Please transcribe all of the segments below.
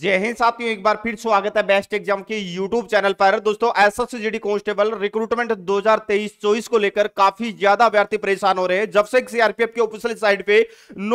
जय हिंद साथियों एक बार फिर स्वागत है बेस्ट एग्जाम के यूट्यूब चैनल पर दोस्तों एस एसएसजीडी कांस्टेबल रिक्रूटमेंट 2023-24 को लेकर काफी ज्यादा अभ्यर्थी परेशान हो रहे हैं जब से सीआरपीएफ के ऑफिशियल साइट पे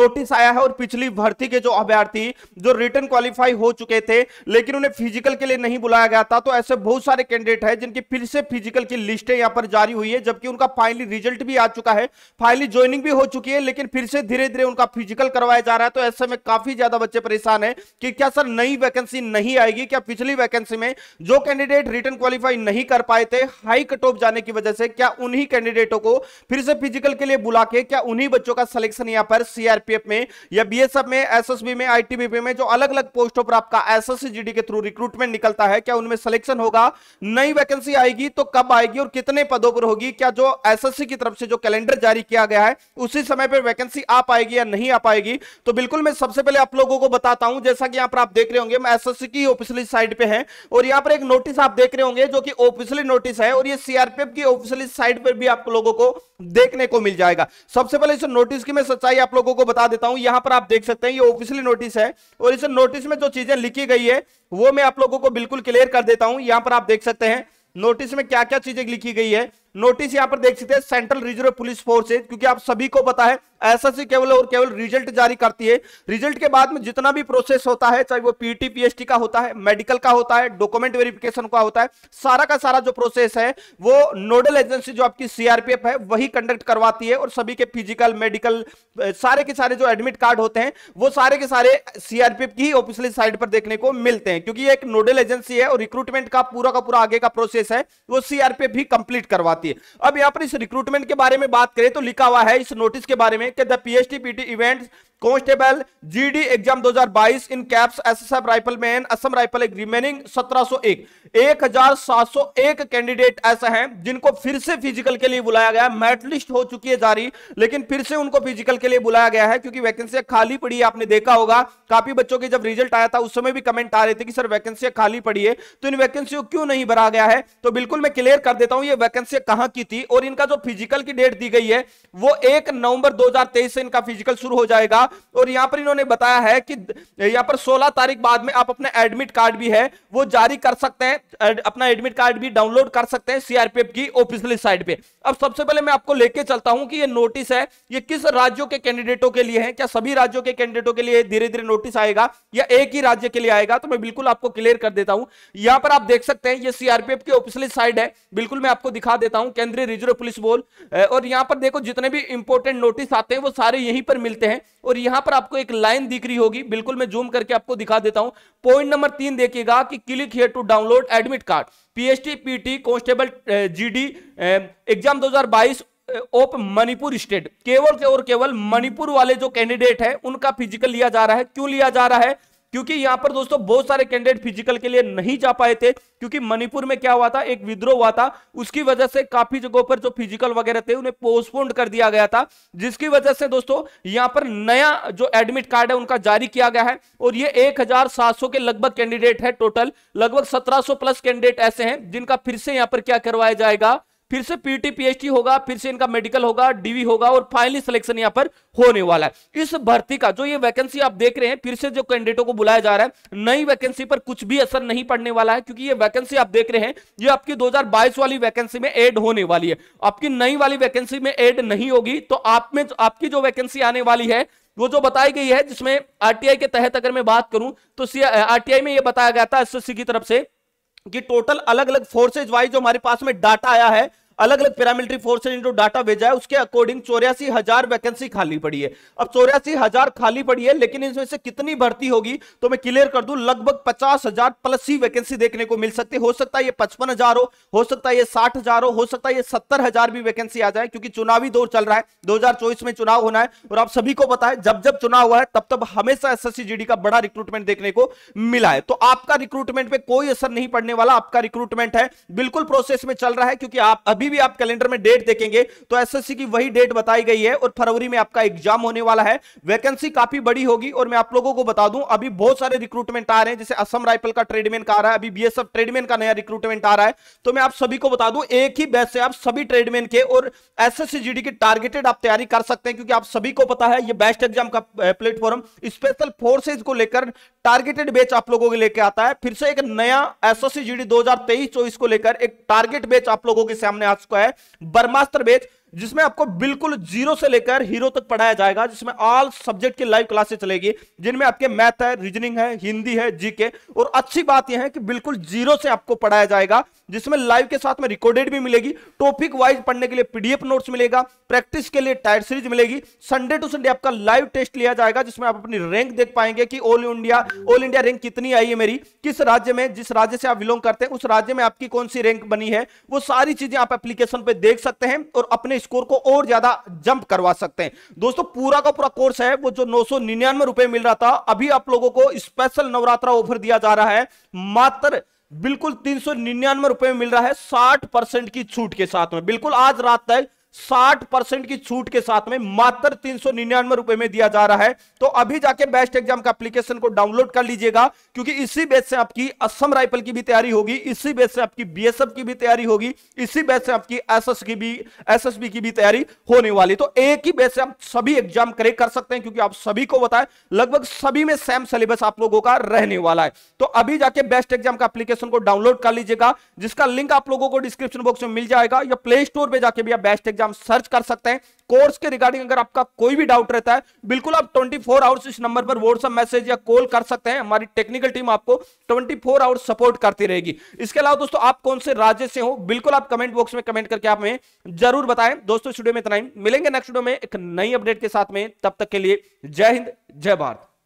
नोटिस आया है और पिछली भर्ती के जो अभ्यर्थी जो रिटर्न क्वालिफाई हो चुके थे लेकिन उन्हें फिजिकल के लिए नहीं बुलाया गया था तो ऐसे बहुत सारे कैंडिडेट है जिनकी फिर से फिजिकल की लिस्टें यहाँ पर जारी हुई है जबकि उनका फाइनली रिजल्ट भी आ चुका है फाइनली ज्वाइनिंग भी हो चुकी है लेकिन फिर से धीरे धीरे उनका फिजिकल करवाया जा रहा है तो ऐसे में काफी ज्यादा बच्चे परेशान है कि क्या सर नई वैकेंसी नहीं आएगी क्या पिछली वैकेंसी में जो कैंडिडेट रिटर्न क्वालिफाई नहीं कर पाए थे हाई कट ऑफ जाने की वजह से क्या उन्हीं कैंडिडेटों को फिर से फिजिकल के लिए बुला के क्या उन्हीं बच्चों का सिलेक्शन यहां पर सीआरपीएफ में या बीएसएफ में एसएसबी में आईटीबीपी में जो अलग अलग पोस्टों पर आपका एसएससी जीडी के थ्रू रिक्रूटमेंट निकलता है क्या उनमें सिलेक्शन होगा नई वैकेंसी आएगी तो कब आएगी और कितने पदों पर होगी क्या जो एसएससी की तरफ से जो कैलेंडर जारी किया गया है उसी समय पर वैकेंसी आ पाएगी या नहीं आ पाएगी तो बिल्कुल मैं सबसे पहले आप लोगों को बताता हूं जैसा कि यहां पर आप देख देख रहे होंगे मैं एसएससी की ऑफिशियल साइट पे है और यहाँ पर एक नोटिस आप देख रहे होंगे जो कि ऑफिशियल नोटिस है और ये सीआरपीएफ की ऑफिशियल साइट पर भी आप लोगों को देखने को मिल जाएगा सबसे पहले इस नोटिस की मैं सच्चाई आप लोगों को बता देता हूं यहां पर आप देख सकते हैं ये ऑफिशियल नोटिस है और इस नोटिस में जो चीजें लिखी गई है वो मैं आप लोगों को बिल्कुल क्लियर कर देता हूं यहां पर आप देख सकते हैं नोटिस में क्या क्या चीजें लिखी गई है नोटिस यहां पर देख सकते हैं सेंट्रल रिजर्व पुलिस फोर्स क्योंकि आप सभी को पता है एसएससी केवल और केवल रिजल्ट जारी करती है रिजल्ट के बाद में जितना भी प्रोसेस होता है चाहे वो पीटी पीएचटी का होता है मेडिकल का होता है डॉक्यूमेंट वेरिफिकेशन का होता है सारा का सारा जो प्रोसेस है वो नोडल एजेंसी जो आपकी सीआरपीएफ है वही कंडक्ट करवाती है और सभी के फिजिकल मेडिकल सारे के सारे जो एडमिट कार्ड होते हैं वो सारे के सारे सीआरपीएफ की ऑफिसियल साइड पर देखने को मिलते हैं क्योंकि एक नोडल एजेंसी है और रिक्रूटमेंट का पूरा का पूरा आगे का प्रोसेस है वो सीआरपीएफ भी कंप्लीट करवाती है अब यहां पर इस रिक्रूटमेंट के बारे में बात करें तो लिखा हुआ है इस नोटिस के बारे में हैं कि the P H T P T events constable GD exam 2022 in caps SSF मैन असम राइफल एक रिमेनिंग 1701 1701 कैंडिडेट ऐसा हैं जिनको फिर से फिजिकल के लिए बुलाया गया मेरिट लिस्ट हो चुकी है जारी लेकिन फिर से उनको फिजिकल के लिए बुलाया गया है क्योंकि वैकेंसी खाली पड़ी है आपने देखा होगा काफी बच्चों के जब रिजल्ट आया था उस समय भी कमेंट आ रहे थे कि सर वैकेंसी खाली पड़ी है तो इन वैकेंसी को क्यों नहीं भरा गया है तो बिल्कुल मैं क्लियर कर देता हूं ये वैकेंसी कहां की थी और इनका जो फिजिकल की डेट दी गई है वो एक नवंबर दो से इनका फिजिकल शुरू हो जाएगा और यहाँ पर इन्होंने बताया है कि यहाँ पर 16 तारीख बाद में आप अपना एडमिट कार्ड भी है वो जारी कर सकते हैं अपना एडमिट कार्ड भी डाउनलोड कर सकते हैं सीआरपीएफ की ऑफिशियल साइट पे अब सबसे पहले मैं आपको लेके चलता हूं कि ये नोटिस है ये किस राज्यों के कैंडिडेटों के लिए है क्या सभी राज्यों के कैंडिडेटों के लिए धीरे धीरे नोटिस आएगा या एक ही राज्य के लिए आएगा तो मैं बिल्कुल आपको क्लियर कर देता हूं यहां पर आप देख सकते हैं ये सीआरपीएफ की ऑफिशियल साइट है बिल्कुल मैं आपको दिखा देता हूं केंद्रीय रिजर्व पुलिस बोल और यहां पर देखो जितने भी इंपोर्टेंट नोटिस आते हैं वो सारे यहीं पर मिलते हैं और और यहां पर आपको एक लाइन दिख रही होगी बिल्कुल मैं जूम करके आपको दिखा देता हूं पॉइंट नंबर तीन देखिएगा कि click here to download admit card PHT PT constable GD exam 2022 ओप मणिपुर स्टेट केवल और केवल मणिपुर वाले जो कैंडिडेट है उनका फिजिकल लिया जा रहा है क्यों लिया जा रहा है क्योंकि यहां पर दोस्तों बहुत सारे कैंडिडेट फिजिकल के लिए नहीं जा पाए थे क्योंकि मणिपुर में क्या हुआ था एक विद्रोह हुआ था उसकी वजह से काफी जगहों पर जो फिजिकल वगैरह थे उन्हें पोस्टपोन्ड कर दिया गया था जिसकी वजह से दोस्तों यहां पर नया जो एडमिट कार्ड है उनका जारी किया गया है और ये एक के लगभग कैंडिडेट है टोटल लगभग सत्रह प्लस कैंडिडेट ऐसे हैं जिनका फिर से यहां पर क्या करवाया जाएगा फिर से पीटी पीएचडी होगा फिर से इनका मेडिकल होगा डीवी होगा और फाइनली सिलेक्शन यहां पर होने वाला है इस भर्ती का जो ये वैकेंसी आप देख रहे हैं फिर से जो कैंडिडेटों को बुलाया जा रहा है नई वैकेंसी पर कुछ भी असर नहीं पड़ने वाला है क्योंकि ये वैकेंसी आप देख रहे हैं ये आपकी 2022 वाली वैकेंसी में एड होने वाली है आपकी नई वाली वैकेंसी में एड नहीं होगी तो आप में आपकी जो वैकेंसी आने वाली है वो जो बताई गई है जिसमें आरटीआई के तहत अगर मैं बात करूं तो आरटीआई में यह बताया गया था एसएससी की तरफ से कि टोटल अलग अलग फोर्सेज वाइज जो हमारे पास में डाटा आया है अलग अलग पैरामिलिट्री फोर्स ने जो डाटा भेजा है उसके अकॉर्डिंग चौरासी हजार वैकेंसी खाली पड़ी है अब चौरासी हजार खाली पड़ी है लेकिन इसमें से कितनी भर्ती होगी तो मैं क्लियर कर दू लगभग पचास हजार प्लस ही वैकेंसी देखने को मिल सकती हो सकता है ये पचपन हजार हो हो सकता है ये साठ हजार हो हो सकता है ये सत्तर हजार भी वैकेंसी आ जाए क्योंकि चुनावी दौर चल रहा है दो में चुनाव होना है और आप सभी को पता है जब जब चुनाव हुआ है तब तब हमेशा एस जीडी का बड़ा रिक्रूटमेंट देखने को मिला है तो आपका रिक्रूटमेंट पे कोई असर नहीं पड़ने वाला आपका रिक्रूटमेंट है बिल्कुल प्रोसेस में चल रहा है क्योंकि आप अभी अभी भी आप कैलेंडर में डेट देखेंगे तो एसएससी की वही डेट बताई गई है और फरवरी में आपका एग्जाम होने वाला है वैकेंसी काफी बड़ी होगी और मैं आप लोगों को बता दूं अभी बहुत सारे रिक्रूटमेंट आ रहे हैं जैसे असम राइफल का ट्रेडमैन का आ रहा है अभी बीएसएफ ट्रेडमैन का नया रिक्रूटमेंट आ रहा है तो मैं आप सभी को बता दूं एक ही बैच से आप सभी ट्रेडमैन के और एसएससी जीडी की टारगेटेड आप तैयारी कर सकते हैं क्योंकि आप सभी को पता है ये बेस्ट एग्जाम का प्लेटफॉर्म स्पेशल फोर्सेज को लेकर टारगेटेड बैच आप लोगों के लेके आता है फिर से एक नया एसएससी जीडी 2023-24 को लेकर एक टारगेट बैच आप लोगों के सामने आ स्क्वायर ब्रह्मास्त्र बेच जिसमें आपको बिल्कुल जीरो से लेकर हीरो तक पढ़ाया जाएगा जिसमें ऑल सब्जेक्ट की लाइव क्लासेस चलेगी जिनमें आपके मैथ है रीजनिंग है हिंदी है जीके और अच्छी बात यह है कि बिल्कुल जीरो से आपको पढ़ाया जाएगा जिसमें लाइव के साथ में रिकॉर्डेड भी मिलेगी टॉपिक वाइज पढ़ने के लिए पीडीएफ नोट्स मिलेगा प्रैक्टिस के लिए टायर सीरीज मिलेगी संडे टू संडे आपका लाइव टेस्ट लिया जाएगा जिसमें आप अपनी रैंक देख पाएंगे कि all India all India rank कितनी आई है मेरी किस राज्य में जिस राज्य से आप बिलोंग करते हैं उस राज्य में आपकी कौन सी रैंक बनी है वो सारी चीजें आप एप्लीकेशन पर देख सकते हैं और अपने स्कोर को और ज्यादा जंप करवा सकते हैं दोस्तों पूरा का पूरा कोर्स है वो जो नौ सौ निन्यानवे रुपए मिल रहा था अभी आप लोगों को स्पेशल नवरात्रा ऑफर दिया जा रहा है मात्र बिल्कुल तीन सौ निन्यानवे रुपए में मिल रहा है साठ परसेंट की छूट के साथ में बिल्कुल आज रात तक साठ परसेंट की छूट के साथ में मात्र तीन सौ निन्यानवे रुपए में दिया जा रहा है तो अभी जाके बेस्ट एग्जाम का एप्लीकेशन को डाउनलोड कर लीजिएगा क्योंकि इसी बेच से आपकी असम राइफल की भी तैयारी होगी इसी बेच से आपकी बीएसएफ की भी तैयारी होगी इसी बेच से आपकी एसएस की भी एसएसबी की भी तैयारी होने वाली तो एक ही बेच से आप सभी एग्जाम करेक्ट कर सकते हैं क्योंकि आप सभी को बताए लगभग सभी में सेम सिलेबस आप लोगों का रहने वाला है तो अभी जाके बेस्ट एग्जाम का एप्लीकेशन को डाउनलोड कर लीजिएगा जिसका लिंक आप लोगों को डिस्क्रिप्शन बॉक्स में मिल जाएगा या प्ले स्टोर पर जाके भी आप बेस्ट एग्जाम सर्च कर सकते हैं कोर्स के रिगार्डिंग अगर आपका कोई भी डाउट रहता है बिल्कुल आप 24 फोर आवर्स इस नंबर पर व्हाट्सअप मैसेज या कॉल कर सकते हैं हमारी टेक्निकल टीम आपको 24 फोर आवर्स सपोर्ट करती रहेगी इसके अलावा दोस्तों आप कौन से राज्य से हो बिल्कुल आप कमेंट बॉक्स में कमेंट करके आप हमें जरूर बताएं दोस्तों स्टूडियो में इतना ही मिलेंगे नेक्स्ट वीडियो में एक नई अपडेट के साथ में तब तक के लिए जय हिंद जय भारत